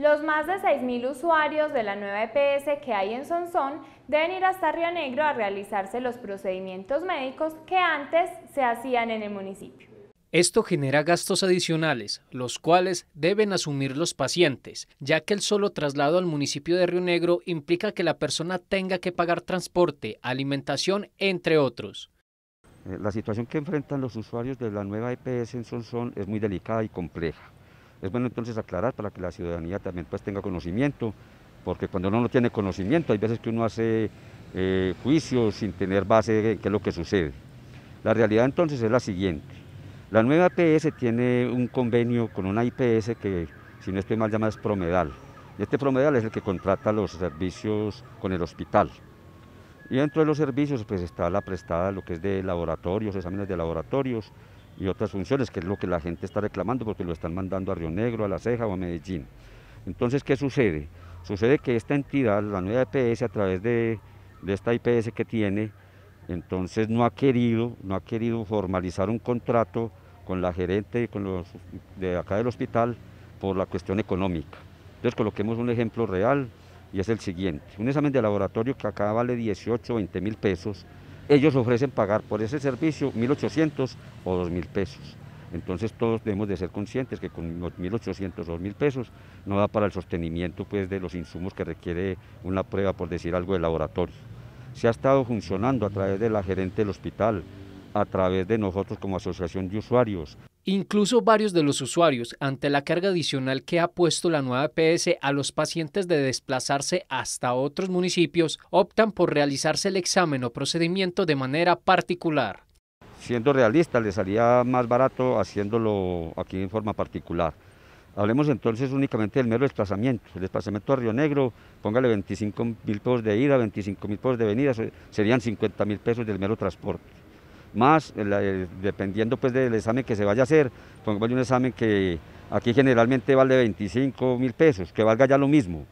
Los más de 6.000 usuarios de la nueva EPS que hay en Sonsón deben ir hasta Río Negro a realizarse los procedimientos médicos que antes se hacían en el municipio. Esto genera gastos adicionales, los cuales deben asumir los pacientes, ya que el solo traslado al municipio de Río Negro implica que la persona tenga que pagar transporte, alimentación, entre otros. Eh, la situación que enfrentan los usuarios de la nueva EPS en Sonsón es muy delicada y compleja. Es bueno entonces aclarar para que la ciudadanía también pues tenga conocimiento, porque cuando uno no tiene conocimiento hay veces que uno hace eh, juicios sin tener base en qué es lo que sucede. La realidad entonces es la siguiente. La nueva PS tiene un convenio con una IPS que, si no estoy mal, llamada es Promedal. Y este Promedal es el que contrata los servicios con el hospital. Y dentro de los servicios pues está la prestada, lo que es de laboratorios, exámenes de laboratorios, y otras funciones, que es lo que la gente está reclamando porque lo están mandando a Río Negro, a La Ceja o a Medellín. Entonces, ¿qué sucede? Sucede que esta entidad, la nueva EPS, a través de, esta IPS que tiene, entonces no ha querido, no ha querido formalizar un contrato con la gerente con los de acá del hospital por la cuestión económica. Entonces coloquemos un ejemplo real y es el siguiente. Un examen de laboratorio que acá vale 18 20 mil pesos, ellos ofrecen pagar por ese servicio 1.800 o 2.000 pesos. Entonces todos debemos de ser conscientes que con los 1.800 o 2.000 pesos no da para el sostenimiento pues, de los insumos que requiere una prueba, por decir algo, de laboratorio. Se ha estado funcionando a través de la gerente del hospital, a través de nosotros como asociación de usuarios, Incluso varios de los usuarios, ante la carga adicional que ha puesto la nueva EPS a los pacientes de desplazarse hasta otros municipios, optan por realizarse el examen o procedimiento de manera particular. Siendo realista, le salía más barato haciéndolo aquí en forma particular. Hablemos entonces únicamente del mero desplazamiento. El desplazamiento a Río Negro, póngale 25 mil pesos de ida, 25 mil pesos de venida, serían 50 mil pesos del mero transporte más eh, eh, dependiendo pues del examen que se vaya a hacer, pongamos un examen que aquí generalmente vale 25 mil pesos, que valga ya lo mismo,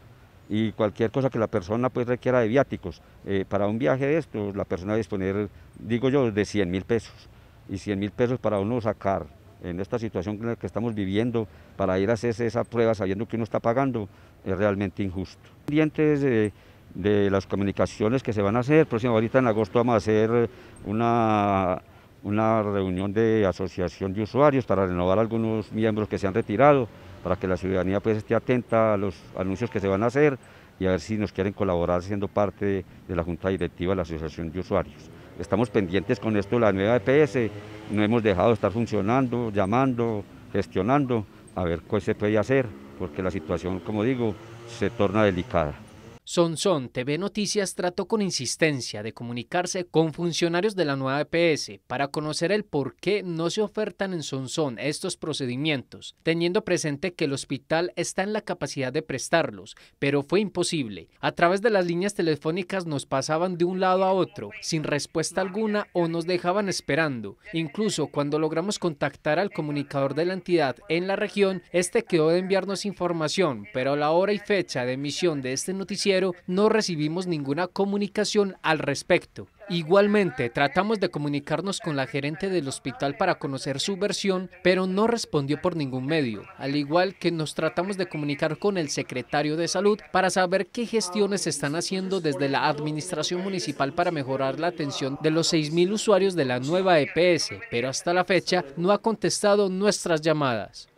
y cualquier cosa que la persona pues requiera de viáticos. Eh, para un viaje de estos la persona debe disponer, digo yo, de 100 mil pesos, y 100 mil pesos para uno sacar en esta situación en la que estamos viviendo, para ir a hacer esa prueba sabiendo que uno está pagando, es realmente injusto. Dientes, de las comunicaciones que se van a hacer. Próximo, ahorita en agosto vamos a hacer una, una reunión de asociación de usuarios para renovar algunos miembros que se han retirado, para que la ciudadanía pues esté atenta a los anuncios que se van a hacer y a ver si nos quieren colaborar siendo parte de la Junta Directiva de la Asociación de Usuarios. Estamos pendientes con esto la nueva EPS, no hemos dejado de estar funcionando, llamando, gestionando, a ver qué se puede hacer, porque la situación, como digo, se torna delicada. Sonson TV Noticias trató con insistencia de comunicarse con funcionarios de la nueva EPS para conocer el por qué no se ofertan en Sonson estos procedimientos, teniendo presente que el hospital está en la capacidad de prestarlos, pero fue imposible. A través de las líneas telefónicas nos pasaban de un lado a otro, sin respuesta alguna o nos dejaban esperando. Incluso cuando logramos contactar al comunicador de la entidad en la región, este quedó de enviarnos información, pero la hora y fecha de emisión de este noticiero pero no recibimos ninguna comunicación al respecto. Igualmente, tratamos de comunicarnos con la gerente del hospital para conocer su versión, pero no respondió por ningún medio, al igual que nos tratamos de comunicar con el secretario de Salud para saber qué gestiones se están haciendo desde la administración municipal para mejorar la atención de los 6.000 usuarios de la nueva EPS, pero hasta la fecha no ha contestado nuestras llamadas.